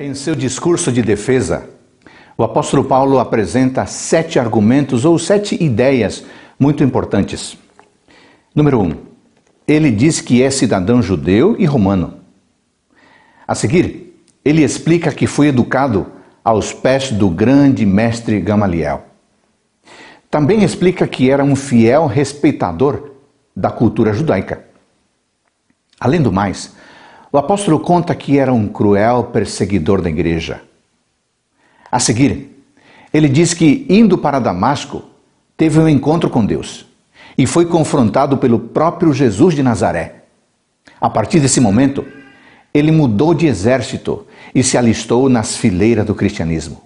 Em seu discurso de defesa, o apóstolo Paulo apresenta sete argumentos ou sete ideias muito importantes. Número um, ele diz que é cidadão judeu e romano. A seguir, ele explica que foi educado aos pés do grande mestre Gamaliel. Também explica que era um fiel respeitador da cultura judaica. Além do mais, o apóstolo conta que era um cruel perseguidor da igreja. A seguir, ele diz que, indo para Damasco, teve um encontro com Deus e foi confrontado pelo próprio Jesus de Nazaré. A partir desse momento, ele mudou de exército e se alistou nas fileiras do cristianismo.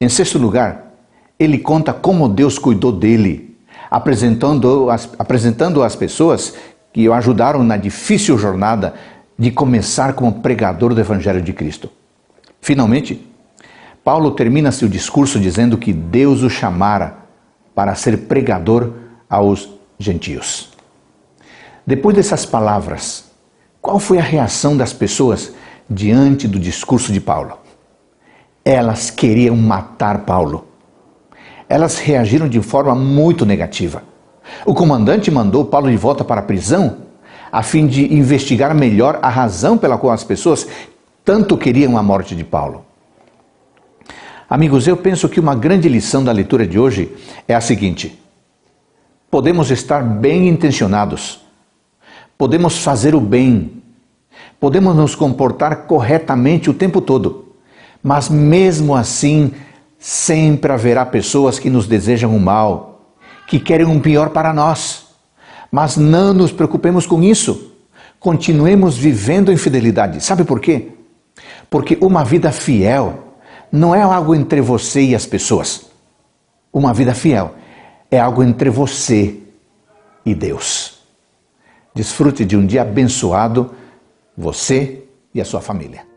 Em sexto lugar, ele conta como Deus cuidou dele, apresentando as, apresentando as pessoas que o ajudaram na difícil jornada de começar como pregador do Evangelho de Cristo. Finalmente, Paulo termina seu discurso dizendo que Deus o chamara para ser pregador aos gentios. Depois dessas palavras, qual foi a reação das pessoas diante do discurso de Paulo? Elas queriam matar Paulo. Elas reagiram de forma muito negativa. O comandante mandou Paulo de volta para a prisão a fim de investigar melhor a razão pela qual as pessoas tanto queriam a morte de Paulo. Amigos, eu penso que uma grande lição da leitura de hoje é a seguinte: podemos estar bem intencionados, podemos fazer o bem, podemos nos comportar corretamente o tempo todo, mas mesmo assim, sempre haverá pessoas que nos desejam o mal, que querem um pior para nós. Mas não nos preocupemos com isso. Continuemos vivendo em fidelidade. Sabe por quê? Porque uma vida fiel não é algo entre você e as pessoas. Uma vida fiel é algo entre você e Deus. Desfrute de um dia abençoado, você e a sua família.